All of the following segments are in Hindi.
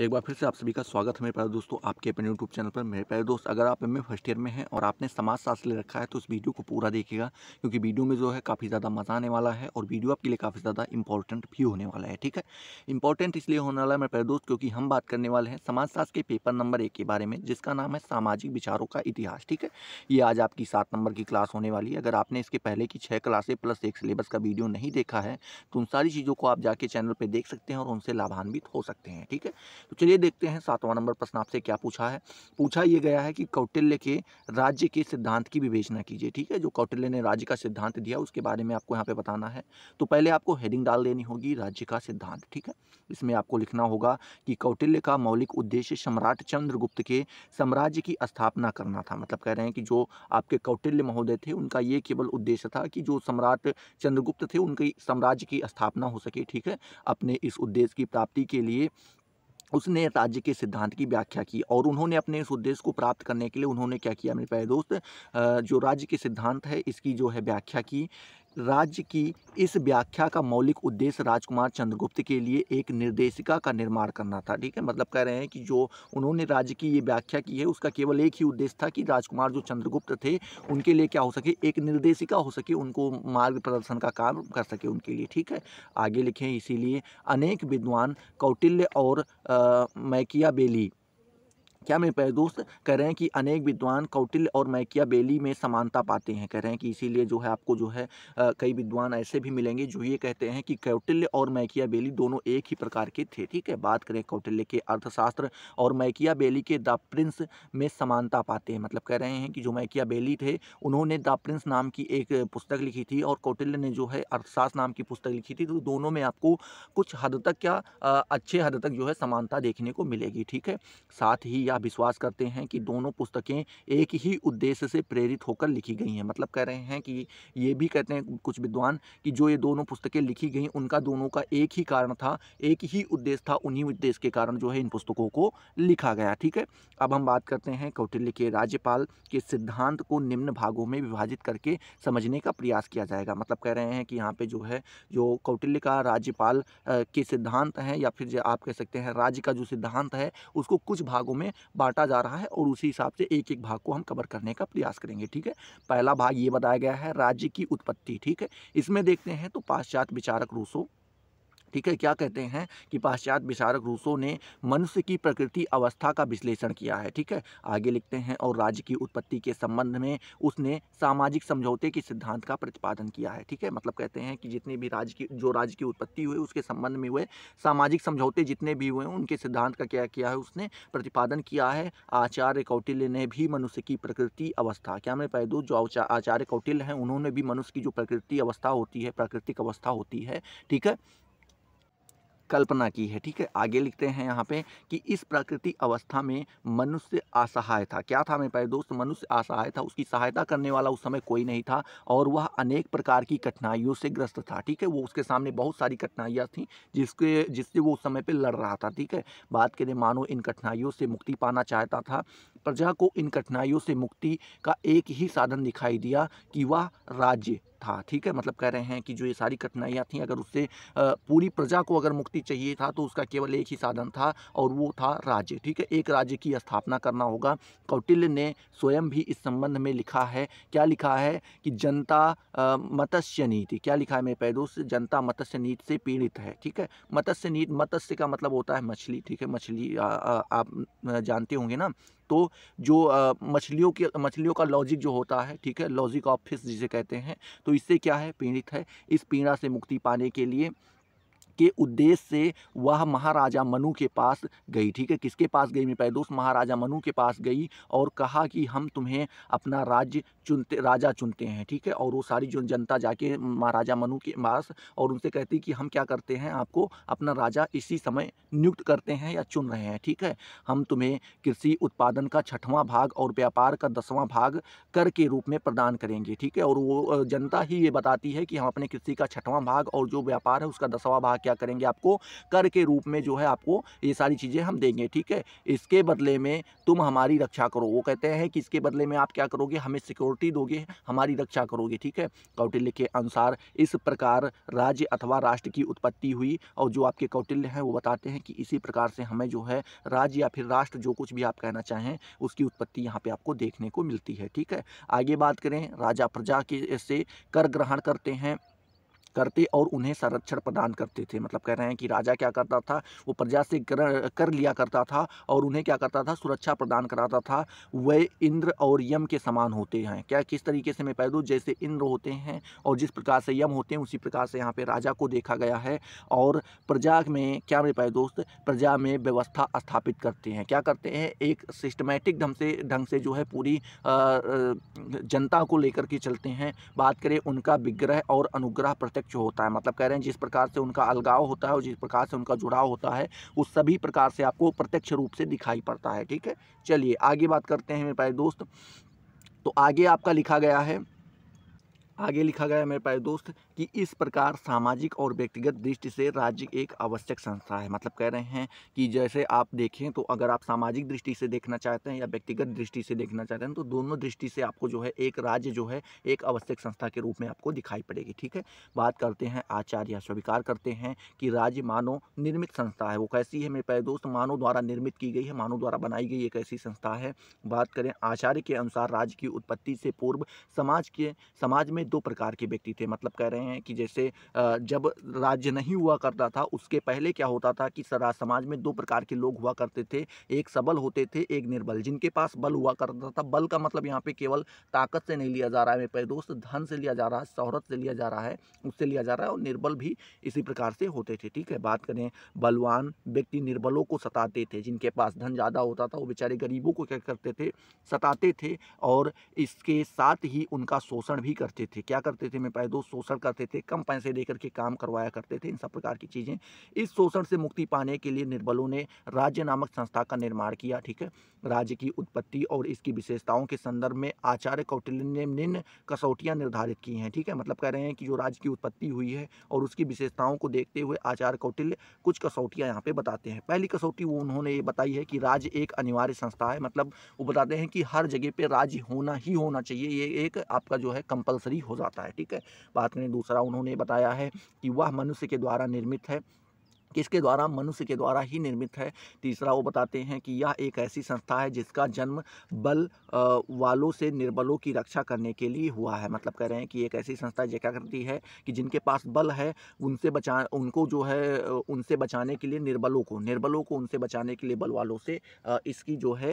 एक बार फिर से आप सभी का स्वागत है मेरे प्यारे दोस्तों आपके अपने यूट्यूब चैनल पर मेरे प्यारे दोस्त अगर आप एम फर्स्ट ईयर में हैं और आपने समाज शास्त्र ले रखा है तो उस वीडियो को पूरा देखिएगा क्योंकि वीडियो में जो है काफ़ी ज़्यादा मज़ा आने वाला है और वीडियो आपके लिए काफ़ी ज़्यादा इंपॉर्टेंट भी होने वाला है ठीक है इंपॉर्टेंट इसलिए होने वाला है मेरे प्यारे दोस्त क्योंकि हम बात करने वाले हैं समाज शास्त्र के पेपर नंबर एक के बारे में जिसका नाम है सामाजिक विचारों का इतिहास ठीक है ये आज आपकी सात नंबर की क्लास होने वाली है अगर आपने इसके पहले की छः क्लासें प्लस एक सिलेबस का वीडियो नहीं देखा है तो उन सारी चीज़ों को आप जाके चैनल पर देख सकते हैं और उनसे लाभान्वित हो सकते हैं ठीक है तो चलिए देखते हैं सातवां नंबर प्रश्न आपसे क्या पूछा है पूछा यह गया है कि कौटिल्य के राज्य के सिद्धांत की विवेचना कीजिए ठीक है जो कौटिल्य ने राज्य का सिद्धांत दिया उसके बारे में आपको यहाँ पे बताना है तो पहले आपको हेडिंग डाल देनी होगी राज्य का सिद्धांत ठीक है इसमें आपको लिखना होगा कि कौटिल्य का मौलिक उद्देश्य सम्राट चंद्रगुप्त के साम्राज्य की स्थापना करना था मतलब कह रहे हैं कि जो आपके कौटिल्य महोदय थे उनका ये केवल उद्देश्य था कि जो सम्राट चंद्रगुप्त थे उनकी साम्राज्य की स्थापना हो सके ठीक है अपने इस उद्देश्य की प्राप्ति के लिए उसने राज्य के सिद्धांत की व्याख्या की और उन्होंने अपने इस उद्देश्य को प्राप्त करने के लिए उन्होंने क्या किया मेरे प्यारे दोस्त जो राज्य के सिद्धांत है इसकी जो है व्याख्या की राज्य की इस व्याख्या का मौलिक उद्देश्य राजकुमार चंद्रगुप्त के लिए एक निर्देशिका का निर्माण करना था ठीक है मतलब कह रहे हैं कि जो उन्होंने राज्य की ये व्याख्या की है उसका केवल एक ही उद्देश्य था कि राजकुमार जो चंद्रगुप्त थे उनके लिए क्या हो सके एक निर्देशिका हो सके उनको मार्ग प्रदर्शन का काम कर सके उनके लिए ठीक है आगे लिखें इसीलिए अनेक विद्वान कौटिल्य और मैकिया बेली क्या मेरे प्यारे दोस्त कह रहे हैं कि अनेक विद्वान कौटिल्य और मैकिया बेली में समानता पाते हैं कह रहे हैं कि इसीलिए जो है आपको जो है कई विद्वान ऐसे भी मिलेंगे जो ये कहते हैं कि कौटिल्य और मैकिया बेली दोनों एक ही प्रकार के थे ठीक है बात करें कौटिल्य के अर्थशास्त्र और मैकिया बेली के द प्रिंस में समानता पाते हैं मतलब कह रहे हैं कि जो मैकिया बेली थे उन्होंने द प्रिंस नाम की एक पुस्तक लिखी थी और कौटिल्य ने जो है अर्थशास्त्र नाम की पुस्तक लिखी थी तो दोनों में आपको कुछ हद तक क्या अच्छे हद तक जो है समानता देखने को मिलेगी ठीक है साथ ही या यह विश्वास करते हैं कि दोनों पुस्तकें एक ही उद्देश्य से प्रेरित होकर लिखी गई हैं मतलब कह रहे हैं कि ये भी कहते हैं कुछ विद्वान कि जो ये दोनों पुस्तकें लिखी गई उनका दोनों का एक ही कारण था एक ही उद्देश्य था उन्हीं उद्देश्य के कारण जो है इन पुस्तकों को लिखा गया ठीक है अब हम बात करते हैं कौटिल्य के राज्यपाल के सिद्धांत को निम्न भागों में विभाजित करके समझने का प्रयास किया जाएगा मतलब कह रहे हैं कि यहाँ पे जो है जो कौटिल्य का राज्यपाल के सिद्धांत हैं या फिर आप कह सकते हैं राज्य का जो सिद्धांत है उसको कुछ भागों में बांटा जा रहा है और उसी हिसाब से एक एक भाग को हम कवर करने का प्रयास करेंगे ठीक है पहला भाग ये बताया गया है राज्य की उत्पत्ति ठीक है इसमें देखते हैं तो पाश्चात्य विचारक रूसो ठीक है क्या कहते हैं कि पाश्चात्य विचारक रूसों ने मनुष्य की प्रकृति अवस्था का विश्लेषण किया है ठीक है आगे लिखते हैं और राज्य की उत्पत्ति के संबंध में उसने सामाजिक समझौते के सिद्धांत का प्रतिपादन किया है ठीक है मतलब कहते हैं कि जितने भी राज्य की जो राज्य की उत्पत्ति हुई उसके संबंध में हुए सामाजिक समझौते जितने भी हुए उनके सिद्धांत का क्या किया है उसने प्रतिपादन किया है आचार्य कौटिल्य ने भी मनुष्य की प्रकृति अवस्था क्या मैं पैदू जो आचार्य कौटिल्य हैं उन्होंने भी मनुष्य की जो प्रकृति अवस्था होती है प्राकृतिक अवस्था होती है ठीक है कल्पना की है ठीक है आगे लिखते हैं यहाँ पे कि इस प्रकृति अवस्था में मनुष्य असहाय था क्या था मेरे प्यारे दोस्त मनुष्य असहाय था उसकी सहायता करने वाला उस समय कोई नहीं था और वह अनेक प्रकार की कठिनाइयों से ग्रस्त था ठीक है वो उसके सामने बहुत सारी कठिनाइयाँ थी जिसके जिससे वो उस समय पर लड़ रहा था ठीक है बात करें मानो इन कठिनाइयों से मुक्ति पाना चाहता था प्रजा को इन कठिनाइयों से मुक्ति का एक ही साधन दिखाई दिया कि वह राज्य था ठीक है मतलब कह रहे हैं कि जो ये सारी कठिनाइयाँ थी अगर उससे पूरी प्रजा को अगर मुक्ति चाहिए था तो उसका केवल एक ही साधन था और वो था राज्य ठीक है एक राज्य की स्थापना करना होगा कौटिल्य ने स्वयं भी इस संबंध में लिखा है क्या लिखा है कि जनता मत्स्य नीति क्या लिखा है मेरे पैदोस जनता मत्स्य नीति से पीड़ित है ठीक है मत्स्य नीति मत्स्य का मतलब होता है मछली ठीक है मछली आप जानते होंगे ना तो जो मछलियों के मछलियों का लॉजिक जो होता है ठीक है लॉजिक ऑफ फिश जिसे कहते हैं तो इससे क्या है पीड़ित है इस पीड़ा से मुक्ति पाने के लिए के उद्देश्य से वह महाराजा मनु के पास गई ठीक है किसके पास गई मेरी दोस्त महाराजा मनु के पास गई और कहा कि हम तुम्हें अपना राज्य चुनते राजा चुनते हैं ठीक है और वो सारी जो जनता जाके महाराजा मनु के पास और उनसे कहती कि हम क्या करते हैं आपको अपना राजा इसी समय नियुक्त करते हैं या चुन रहे हैं ठीक है हम तुम्हें कृषि उत्पादन का छठवां भाग और व्यापार का दसवां भाग कर के रूप में प्रदान करेंगे ठीक है और वो जनता ही ये बताती है कि हम अपने कृषि का छठवां भाग और जो व्यापार है उसका दसवां भाग क्या करेंगे आपको कर के रूप में जो है आपको ये सारी चीज़ें हम देंगे ठीक है इसके बदले में तुम हमारी रक्षा करो वो कहते हैं कि इसके बदले में आप क्या करोगे हमें सिक्योरिटी दोगे हमारी रक्षा करोगे ठीक है कौटिल्य के अनुसार इस प्रकार राज्य अथवा राष्ट्र की उत्पत्ति हुई और जो आपके कौटिल्य हैं वो बताते हैं कि इसी प्रकार से हमें जो है राज्य या फिर राष्ट्र जो कुछ भी आप कहना चाहें उसकी उत्पत्ति यहाँ पे आपको देखने को मिलती है ठीक है आगे बात करें राजा प्रजा के से कर ग्रहण करते हैं करते और उन्हें संरक्षण प्रदान करते थे मतलब कह रहे हैं कि राजा क्या करता था वो प्रजा से कर, कर लिया करता था और उन्हें क्या करता था सुरक्षा प्रदान कराता था वह इंद्र और यम के समान होते हैं क्या किस तरीके से मैं पैदू जैसे इंद्र होते हैं और जिस प्रकार से यम होते हैं उसी प्रकार से यहाँ पर राजा को देखा गया है और प्रजा में क्या मेरे पाए दोस्त प्रजा में व्यवस्था स्थापित करते हैं क्या करते हैं एक सिस्टमेटिक ढंग से ढंग से जो है पूरी जनता को लेकर के चलते हैं बात करें उनका विग्रह और अनुग्रह प्रत्यक्ष जो होता है मतलब कह रहे हैं जिस प्रकार से उनका अलगाव होता है और जिस प्रकार से उनका जुड़ाव होता है उस सभी प्रकार से आपको प्रत्यक्ष रूप से दिखाई पड़ता है ठीक है चलिए आगे बात करते हैं मेरे प्यारे दोस्त तो आगे आपका लिखा गया है आगे लिखा गया है मेरे प्यारे दोस्त कि इस प्रकार सामाजिक और व्यक्तिगत दृष्टि से राज्य एक आवश्यक संस्था है मतलब कह रहे हैं कि जैसे आप देखें तो अगर आप सामाजिक दृष्टि से देखना चाहते हैं या व्यक्तिगत दृष्टि से देखना चाहते हैं तो दोनों दृष्टि से आपको जो है एक राज्य जो है एक आवश्यक संस्था के रूप में आपको दिखाई पड़ेगी ठीक है बात करते हैं आचार्य स्वीकार करते हैं कि राज्य मानव निर्मित संस्था है वो कैसी है मेरे प्यारे दोस्त मानव द्वारा निर्मित की गई है मानव द्वारा बनाई गई एक ऐसी संस्था है बात करें आचार्य के अनुसार राज्य की उत्पत्ति से पूर्व समाज के समाज में दो प्रकार के व्यक्ति थे मतलब कह रहे हैं हैं कि जैसे जब राज्य नहीं हुआ करता था उसके पहले क्या होता था कि समाज में दो प्रकार के लोग हुआ करते थे एक सबल होते थे एक निर्बल जिनके पास बल हुआ करता था बल का मतलब यहाँ पे केवल ताकत से नहीं लिया जा रहा है मेरे दोस्त धन से लिया जा रहा है शहरत से लिया जा रहा है उससे लिया जा रहा है और निर्बल भी इसी प्रकार से होते थे ठीक है बात करें बलवान व्यक्ति निर्बलों को सताते थे जिनके पास धन ज़्यादा होता था वो बेचारे गरीबों को क्या करते थे सताते थे और इसके साथ ही उनका शोषण भी करते थे क्या करते थे मेरे दोस्त शोषण कर करते थे कम पैसे देकर के काम करवाया करते थे इन सब प्रकार की चीज़ें इस शोषण से मुक्ति पाने के लिए निर्बलों ने राज्य नामक संस्था का निर्माण किया ठीक है राज्य की उत्पत्ति और इसकी विशेषताओं के संदर्भ में आचार्य कौटिल्य ने निन्न कसौटियाँ निर्धारित की हैं ठीक है मतलब कह रहे हैं कि जो राज्य की उत्पत्ति हुई है और उसकी विशेषताओं को देखते हुए आचार्य कौटिल्य कुछ कसौटियाँ यहाँ पर बताते हैं पहली कसौटी वो उन्होंने ये बताई है कि राज्य एक अनिवार्य संस्था है मतलब वो बताते हैं कि हर जगह पर राज्य होना ही होना चाहिए ये एक आपका जो है कंपलसरी हो जाता है ठीक है बात करें दूसरी दूसरा उन्होंने बताया है कि वह मनुष्य के द्वारा निर्मित है किसके द्वारा मनुष्य के द्वारा ही निर्मित है तीसरा वो बताते हैं कि यह एक ऐसी संस्था है जिसका जन्म बल वालों से निर्बलों की रक्षा करने के लिए हुआ है मतलब कह रहे हैं कि एक ऐसी संस्था जो क्या करती है कि जिनके पास बल है उनसे बचा उनको जो है उनसे बचाने के लिए निर्बलों को निर्बलों को उनसे बचाने के लिए बल वालों से इसकी जो है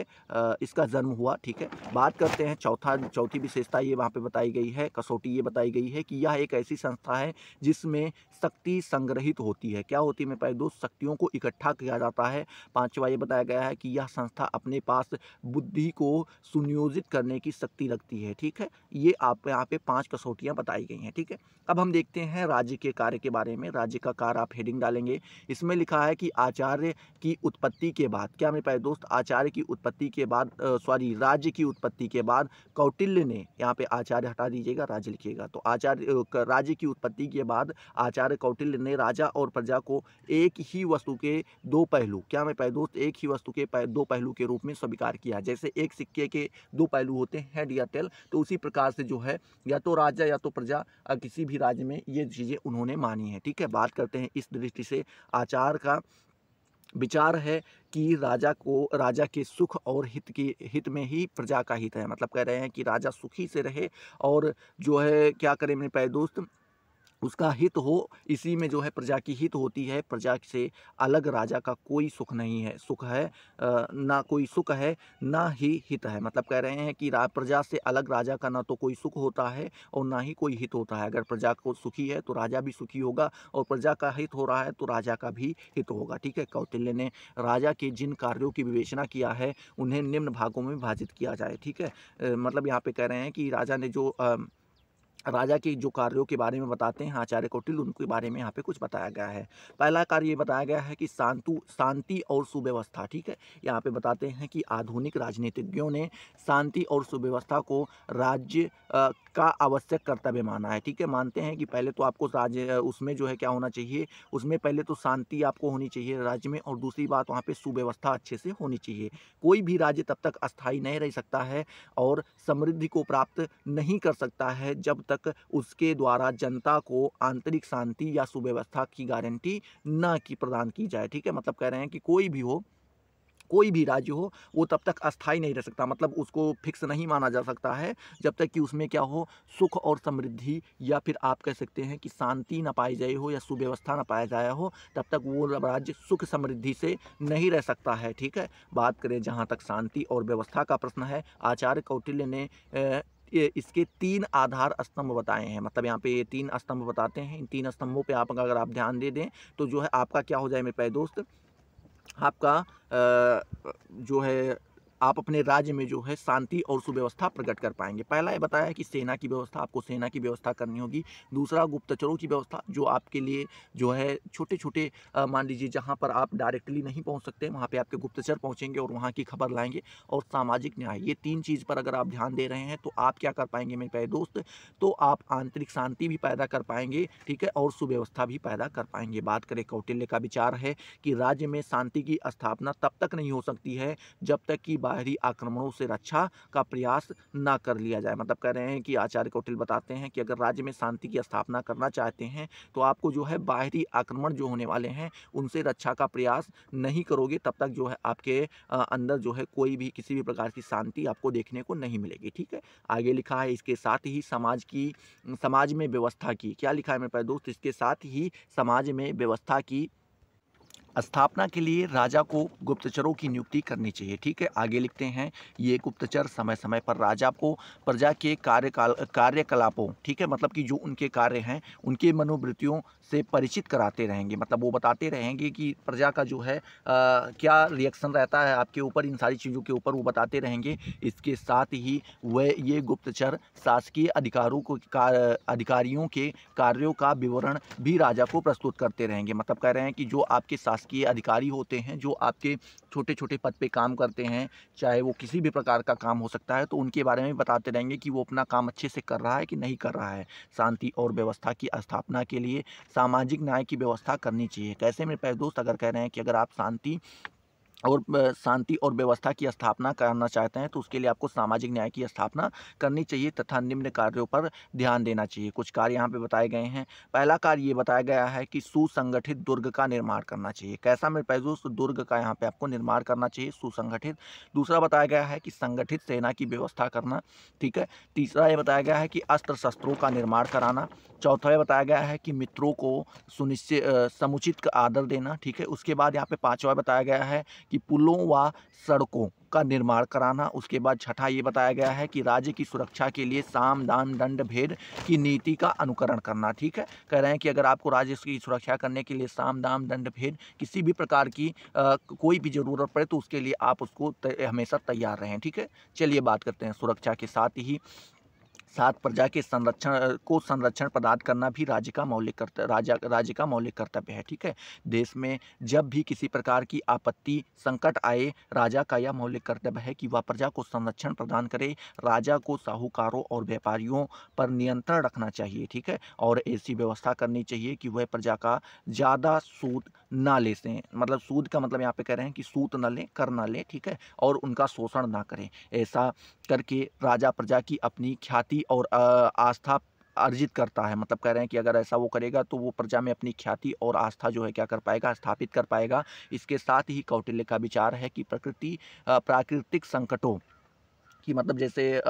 इसका जन्म हुआ ठीक है बात करते हैं चौथा चौथी विशेषता ये वहाँ पर बताई गई है कसौटी ये बताई गई है कि यह एक ऐसी संस्था है जिसमें शक्ति संग्रहित होती है क्या होती है मैं दो शक्तियों को इकट्ठा किया जाता है पाँचवा ये बताया गया है कि यह संस्था अपने पास बुद्धि को सुनियोजित करने की शक्ति रखती है ठीक है ये आप यहाँ पे पांच कसौटियाँ बताई गई हैं ठीक है अब हम देखते हैं राज्य के कार्य के बारे में राज्य का कार्य आप हेडिंग डालेंगे इसमें लिखा है कि आचार्य की उत्पत्ति के बाद क्या मेरे पाए दोस्त आचार्य की उत्पत्ति के बाद सॉरी राज्य की उत्पत्ति के बाद कौटिल्य ने यहाँ पे आचार्य हटा दीजिएगा राज्य लिखिएगा तो आचार्य राज्य की उत्पत्ति के बाद आचार्य कौटिल्य ने राजा और प्रजा को एक ही वस्तु के दो पहलू क्या मैं दोस्त एक ही वस्तु के दो पहलू के रूप में स्वीकार किया जैसे एक सिक्के के दो पहलू होते हैं हेड या टेल तो उसी प्रकार से जो है या तो राजा या तो प्रजा किसी भी राज्य में ये चीज़ें उन्होंने मानी है ठीक है बात करते हैं इस दृष्टि से आचार का विचार है कि राजा को राजा के सुख और हित के हित में ही प्रजा का हित है मतलब कह रहे हैं कि राजा सुखी से रहे और जो है क्या करें मेरे प्यारे दोस्त उसका हित हो इसी में जो है प्रजा की हित होती है प्रजा से अलग राजा का कोई सुख नहीं है सुख है ना कोई सुख है ना ही हित है मतलब कह रहे हैं कि प्रजा से अलग राजा का ना तो कोई सुख होता है और ना ही कोई हित होता है अगर प्रजा को सुखी है तो राजा भी सुखी होगा और प्रजा का हित हो रहा है तो राजा का भी हित होगा ठीक है कौटिल्य ने राजा के जिन कार्यों की विवेचना किया है उन्हें निम्न भागों में विभाजित किया जाए ठीक है मतलब यहाँ पे कह रहे हैं कि राजा ने जो आ, राजा के जो कार्यों के बारे में बताते हैं आचार्य कौटिल उनके बारे में यहाँ पे कुछ बताया गया है पहला कार्य ये बताया गया है कि शांतु शांति और सुव्यवस्था ठीक है यहाँ पे बताते हैं कि आधुनिक राजनीतिज्ञों ने शांति और सुव्यवस्था को राज्य का आवश्यक कर्तव्य माना है ठीक है मानते हैं कि पहले तो आपको राज्य उसमें जो है क्या होना चाहिए उसमें पहले तो शांति आपको होनी चाहिए राज्य में और दूसरी बात वहाँ पर सुव्यवस्था अच्छे से होनी चाहिए कोई भी राज्य तब तक अस्थायी नहीं रह सकता है और समृद्धि को प्राप्त नहीं कर सकता है जब तक तक उसके द्वारा जनता को आंतरिक शांति या सुव्यवस्था की गारंटी न की प्रदान की जाए ठीक है मतलब कह रहे हैं कि कोई भी हो कोई भी राज्य हो वो तब तक अस्थाई नहीं रह सकता मतलब उसको फिक्स नहीं माना जा सकता है जब तक कि उसमें क्या हो सुख और समृद्धि या फिर आप कह सकते हैं कि शांति ना पाई जाए हो या सुव्यवस्था ना पाया जाया हो तब तक वो राज्य सुख समृद्धि से नहीं रह सकता है ठीक है बात करें जहाँ तक शांति और व्यवस्था का प्रश्न है आचार्य कौटिल्य ने इसके तीन आधार स्तंभ बताए हैं मतलब यहाँ पे ये तीन स्तंभ बताते हैं इन तीन स्तंभों पे आप अगर आप ध्यान दे दें तो जो है आपका क्या हो जाए मेरे पे दोस्त आपका जो है आप अपने राज्य में जो है शांति और सुव्यवस्था प्रकट कर पाएंगे पहला ये बताया कि सेना की व्यवस्था आपको सेना की व्यवस्था करनी होगी दूसरा गुप्तचरों की व्यवस्था जो आपके लिए जो है छोटे छोटे मान लीजिए जहाँ पर आप डायरेक्टली नहीं पहुँच सकते वहाँ पर आपके गुप्तचर पहुँचेंगे और वहाँ की खबर लाएंगे और सामाजिक न्याय ये तीन चीज़ पर अगर आप ध्यान दे रहे हैं तो आप क्या कर पाएंगे मेरे प्यारे दोस्त तो आप आंतरिक शांति भी पैदा कर पाएंगे ठीक है और सुव्यवस्था भी पैदा कर पाएंगे बात करें कौटिल्य का विचार है कि राज्य में शांति की स्थापना तब तक नहीं हो सकती है जब तक कि बाहरी आक्रमणों से रक्षा का प्रयास ना कर लिया जाए मतलब कह रहे हैं कि आचार्य कौटिल बताते हैं कि अगर राज्य में शांति की स्थापना करना चाहते हैं तो आपको जो है बाहरी आक्रमण जो होने वाले हैं उनसे रक्षा का प्रयास नहीं करोगे तब तक जो है आपके अंदर जो है कोई भी किसी भी प्रकार की शांति आपको देखने को नहीं मिलेगी ठीक है आगे लिखा है इसके साथ ही समाज की समाज में व्यवस्था की क्या लिखा है मेरे पास दोस्त इसके साथ ही समाज में व्यवस्था की स्थापना के लिए राजा को गुप्तचरों की नियुक्ति करनी चाहिए ठीक है आगे लिखते हैं ये गुप्तचर समय समय पर राजा को प्रजा के कार्यकाल कार्यकलापों ठीक है मतलब कि जो उनके कार्य हैं उनके मनोवृत्तियों से परिचित कराते रहेंगे मतलब वो बताते रहेंगे कि प्रजा का जो है आ, क्या रिएक्शन रहता है आपके ऊपर इन सारी चीज़ों के ऊपर वो बताते रहेंगे इसके साथ ही वह ये गुप्तचर शासकीय अधिकारों को अधिकारियों के कार्यों का विवरण भी राजा को प्रस्तुत करते रहेंगे मतलब कह रहे हैं कि जो आपके शासक के अधिकारी होते हैं जो आपके छोटे छोटे पद पे काम करते हैं चाहे वो किसी भी प्रकार का काम हो सकता है तो उनके बारे में बताते रहेंगे कि वो अपना काम अच्छे से कर रहा है कि नहीं कर रहा है शांति और व्यवस्था की स्थापना के लिए सामाजिक न्याय की व्यवस्था करनी चाहिए कैसे मेरे पैर दोस्त अगर कह रहे हैं कि अगर आप शांति और शांति और व्यवस्था की स्थापना करना चाहते हैं तो उसके लिए आपको सामाजिक न्याय की स्थापना करनी चाहिए तथा निम्न कार्यों पर ध्यान देना चाहिए कुछ कार्य यहाँ पे बताए गए हैं पहला कार्य ये बताया गया है कि सुसंगठित दुर्ग का निर्माण करना चाहिए कैसा मेरे पैजूस दुर्ग का यहाँ पे आपको निर्माण करना चाहिए सुसंगठित दूसरा बताया गया है कि संगठित सेना की व्यवस्था करना ठीक है तीसरा ये बताया गया है कि अस्त्र शस्त्रों का निर्माण कराना चौथा ये बताया गया है कि मित्रों को सुनिश्चित समुचित आदर देना ठीक है उसके बाद यहाँ पे पाँचवा बताया गया है कि पुलों व सड़कों का निर्माण कराना उसके बाद छठा ये बताया गया है कि राज्य की सुरक्षा के लिए साम दान दंड भेद की नीति का अनुकरण करना ठीक है कह रहे हैं कि अगर आपको राज्य की सुरक्षा करने के लिए साम दाम दंड भेद किसी भी प्रकार की आ, कोई भी ज़रूरत पड़े तो उसके लिए आप उसको हमेशा तैयार रहें ठीक है चलिए बात करते हैं सुरक्षा के साथ ही साथ प्रजा के संरक्षण को संरक्षण प्रदान करना भी राज्य का मौलिक कर्तव्य राजा राज्य का मौलिक कर्तव्य है ठीक है देश में जब भी किसी प्रकार की आपत्ति संकट आए राजा का यह मौलिक कर्तव्य है कि वह प्रजा को संरक्षण प्रदान करे राजा को साहूकारों और व्यापारियों पर नियंत्रण रखना चाहिए ठीक है और ऐसी व्यवस्था करनी चाहिए कि वह प्रजा का ज़्यादा सूद ना ले सें मतलब सूद का मतलब यहाँ पे कह रहे हैं कि सूत ना लें कर ना लें ठीक है और उनका शोषण ना करें ऐसा करके राजा प्रजा की अपनी ख्याति और आस्था अर्जित करता है मतलब कह रहे हैं कि अगर ऐसा वो करेगा तो वो प्रजा में अपनी ख्याति और आस्था जो है क्या कर पाएगा स्थापित कर पाएगा इसके साथ ही कौटिल्य का विचार है कि प्रकृति प्राकृतिक संकटों कि मतलब जैसे